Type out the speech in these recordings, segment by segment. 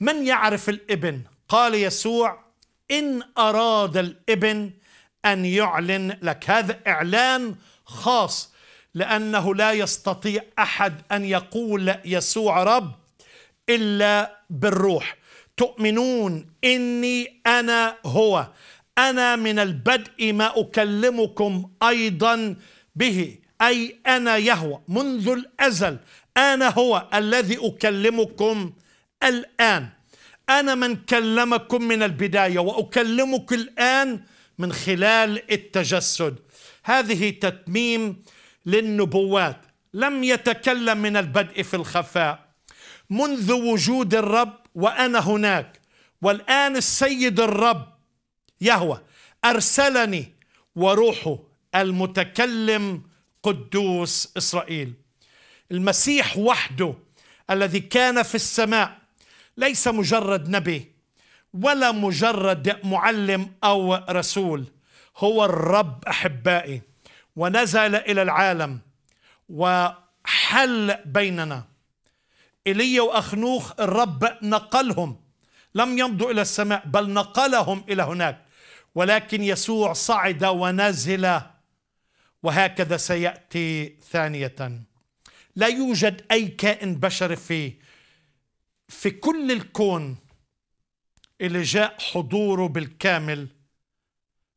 من يعرف الابن قال يسوع ان اراد الابن ان يعلن لك هذا اعلان خاص لانه لا يستطيع احد ان يقول يسوع رب الا بالروح تؤمنون اني انا هو انا من البدء ما اكلمكم ايضا به اي انا يهوى منذ الازل انا هو الذي اكلمكم الآن أنا من كلمكم من البداية وأكلمك الآن من خلال التجسد هذه تتميم للنبوات لم يتكلم من البدء في الخفاء منذ وجود الرب وأنا هناك والآن السيد الرب يهوى أرسلني وروحه المتكلم قدوس إسرائيل المسيح وحده الذي كان في السماء ليس مجرد نبي ولا مجرد معلم او رسول هو الرب احبائي ونزل الى العالم وحل بيننا ايليا واخنوخ الرب نقلهم لم يمضوا الى السماء بل نقلهم الى هناك ولكن يسوع صعد ونزل وهكذا سياتي ثانيه لا يوجد اي كائن بشري فيه في كل الكون اللي جاء حضوره بالكامل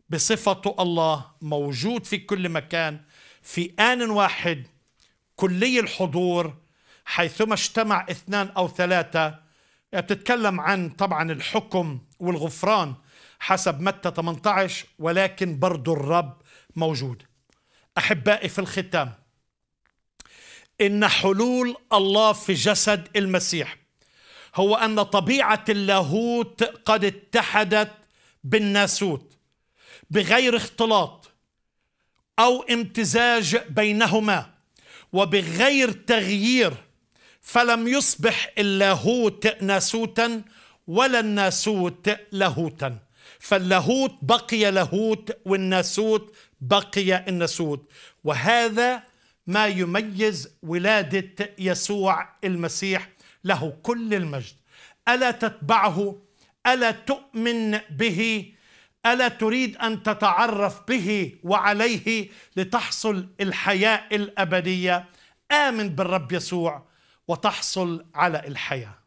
بصفته الله موجود في كل مكان في آن واحد كلي الحضور حيثما اجتمع اثنان أو ثلاثة بتتكلم عن طبعا الحكم والغفران حسب متى 18 ولكن برضو الرب موجود أحبائي في الختام إن حلول الله في جسد المسيح هو أن طبيعة اللاهوت قد اتحدت بالناسوت بغير اختلاط أو امتزاج بينهما وبغير تغيير فلم يصبح اللاهوت ناسوتا ولا الناسوت لاهوتا فاللاهوت بقي لاهوت والناسوت بقي الناسوت وهذا ما يميز ولادة يسوع المسيح له كل المجد ألا تتبعه ألا تؤمن به ألا تريد أن تتعرف به وعليه لتحصل الحياة الأبدية آمن بالرب يسوع وتحصل على الحياه